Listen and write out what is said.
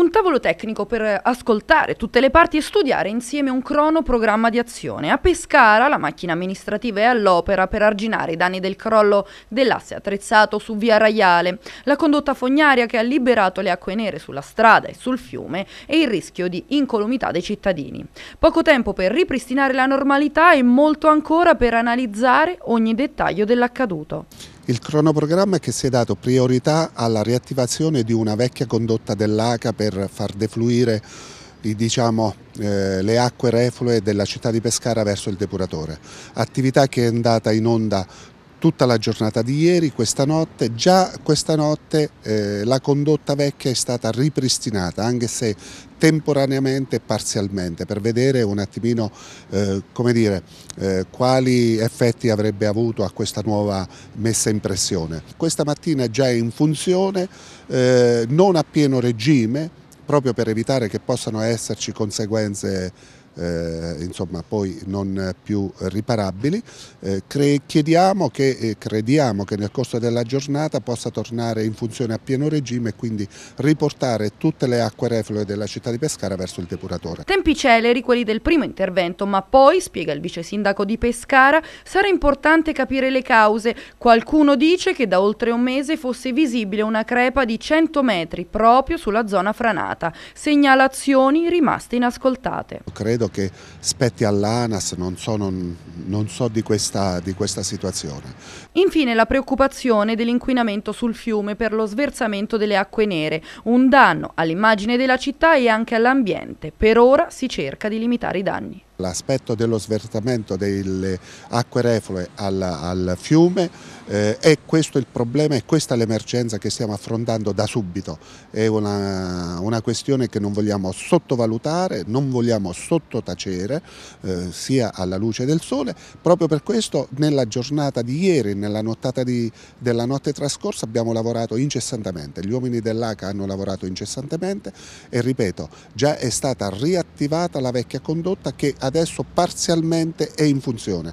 Un tavolo tecnico per ascoltare tutte le parti e studiare insieme un cronoprogramma di azione. A Pescara la macchina amministrativa è all'opera per arginare i danni del crollo dell'asse attrezzato su via Raiale, la condotta fognaria che ha liberato le acque nere sulla strada e sul fiume e il rischio di incolumità dei cittadini. Poco tempo per ripristinare la normalità e molto ancora per analizzare ogni dettaglio dell'accaduto. Il cronoprogramma è che si è dato priorità alla riattivazione di una vecchia condotta dell'ACA per far defluire diciamo, eh, le acque reflue della città di Pescara verso il depuratore, attività che è andata in onda tutta la giornata di ieri, questa notte, già questa notte eh, la condotta vecchia è stata ripristinata anche se temporaneamente e parzialmente per vedere un attimino eh, come dire, eh, quali effetti avrebbe avuto a questa nuova messa in pressione. Questa mattina è già in funzione, eh, non a pieno regime, proprio per evitare che possano esserci conseguenze eh, insomma, poi non più riparabili. Eh, chiediamo che, eh, crediamo che nel corso della giornata possa tornare in funzione a pieno regime e quindi riportare tutte le acque reflue della città di Pescara verso il depuratore. Tempi celeri quelli del primo intervento, ma poi, spiega il vice sindaco di Pescara, sarà importante capire le cause. Qualcuno dice che da oltre un mese fosse visibile una crepa di 100 metri proprio sulla zona franata. Segnalazioni rimaste inascoltate. Credo credo che spetti all'ANAS, non so, non, non so di, questa, di questa situazione. Infine la preoccupazione dell'inquinamento sul fiume per lo sversamento delle acque nere, un danno all'immagine della città e anche all'ambiente. Per ora si cerca di limitare i danni. L'aspetto dello sversamento delle acque reflue al, al fiume eh, è questo il problema e questa l'emergenza che stiamo affrontando da subito. È una, una, questione che non vogliamo sottovalutare, non vogliamo sottotacere, eh, sia alla luce del sole. Proprio per questo nella giornata di ieri, nella nottata di, della notte trascorsa, abbiamo lavorato incessantemente. Gli uomini dell'ACA hanno lavorato incessantemente e ripeto, già è stata riattivata la vecchia condotta che ha adesso parzialmente è in funzione.